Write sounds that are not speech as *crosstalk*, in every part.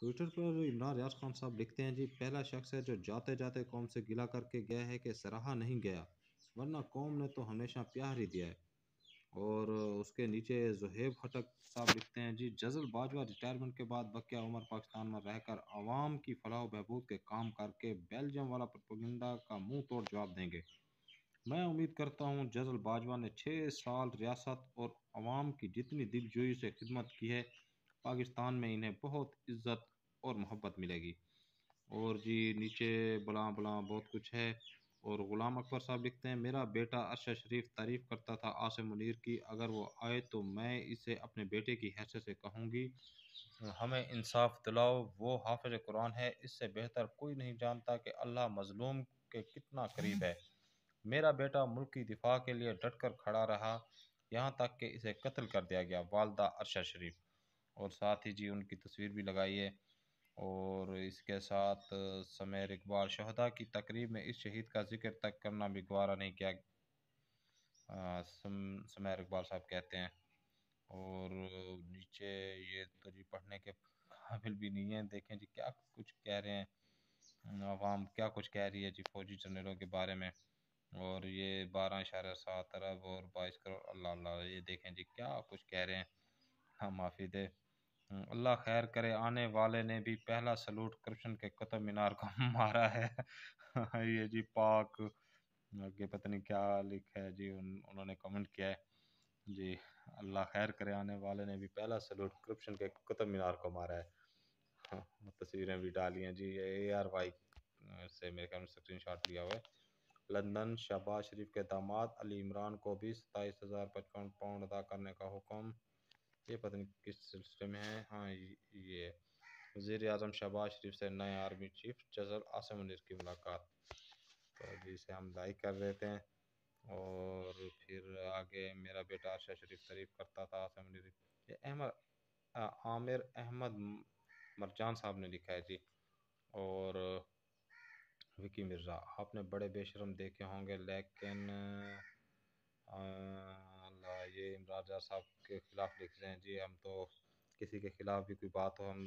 Twitter पर इमरान रियाज खान साहब लिखते हैं जी पहला शख्स है जो जाते जाते कौम से गिला करके गया है कि सराहा नहीं गया वरना कौम ने तो हमेशा प्यार ही दिया है और उसके नीचे जहेब खटक साहब लिखते हैं जी जजल बाजवा रिटायरमेंट के बाद बकिया उमर पाकिस्तान में रहकर आवाम की फलाह बहबूद के काम करके बेल्जियम वाला प्रपोगंडा का मुंह तोड़ जवाब देंगे मैं उम्मीद करता हूं जजल बाजवा ने छः साल रियासत और आवाम की जितनी दिलजोई से खिदमत की है पाकिस्तान में इन्हें बहुत इज़्ज़त और मोहब्बत मिलेगी और जी नीचे बला बला बहुत कुछ है और ग़ुलाम अकबर साहब लिखते हैं मेरा बेटा अरशद शरीफ तारीफ़ करता था आसिम मुनीर की अगर वो आए तो मैं इसे अपने बेटे की हैसियत से कहूँगी हमें इंसाफ दिलाओ वो हाफिज कुरान है इससे बेहतर कोई नहीं जानता कि अल्लाह मज़लूम के कितना करीब है मेरा बेटा मुल्क की दिफा के लिए डट कर खड़ा रहा यहाँ तक कि इसे कत्ल कर दिया गया वालदा अरशद शरीफ और साथ ही जी उनकी तस्वीर भी लगाई है और इसके साथ समय इकबाल शहदा की तकरीब में इस शहीद का जिक्र तक करना भी गुवारा नहीं किया समैर इकबाल साहब कहते हैं और नीचे ये तो जी पढ़ने के काबिल भी नहीं है देखें जी क्या कुछ कह रहे हैं आवाम क्या कुछ कह रही है जी फौजी जनरलों के बारे में और ये बारह इशारा सात अरब और बाईस करोड़ अल्लाह अल्लाह ये देखें जी क्या कुछ कह रहे हैं हाँ माफ़ी दे हम्म, अल्लाह खैर करे आने वाले ने भी पहला सलूट कृष्ण के कुतुब मीनार को *laughs* मारा है *laughs* ये जी पाक आगे पता नहीं क्या लिखा है जी उन, उन्होंने कमेंट किया है जी अल्लाह खैर करे आने वाले ने भी पहला सलूट करप्शन के कुतुब मीनार को मारा है हाँ, तस्वीरें भी डाली हैं जी ए आर वाई से मेरे ख्याल में स्क्रीन शॉट लिया हुआ है लंदन शहबाज शरीफ के दामाद अली इमरान को भी सताईस हज़ार पचपन पाउंड अदा करने का हुक्म ये पता नहीं किस सिलसिले में है हाँ ये वजीर अजम शहबाज शरीफ से नए army chief general Asim Munir की मुलाकात तो अभी हम लाइक कर देते हैं और फिर आगे मेरा बेटा आरशा शरीफ तारीफ करता था आसम मुनिर ये अहमद आमिर अहमद मरजान साहब ने लिखा है जी और विकी मिर्ज़ा आपने बड़े बेशरम देखे होंगे लेकिन राजा साहब के खिलाफ लिख रहे हैं जी हम तो किसी के खिलाफ भी कोई बात हो हम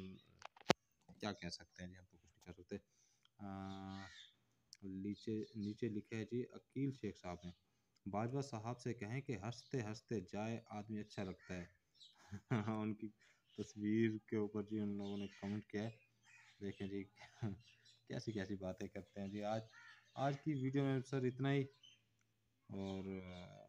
क्या कह सकते हैं जी हम तो कुछ नहीं कह सकते नीचे नीचे लिखे है जी अकील शेख साहब ने बाजवा साहब से कहें कि हंसते हंसते जाए आदमी अच्छा लगता है *laughs* उनकी तस्वीर के ऊपर जी उन लोगों ने कमेंट किया है देखें जी *laughs* कैसी कैसी बातें करते हैं जी आज आज की वीडियो में सर इतना ही और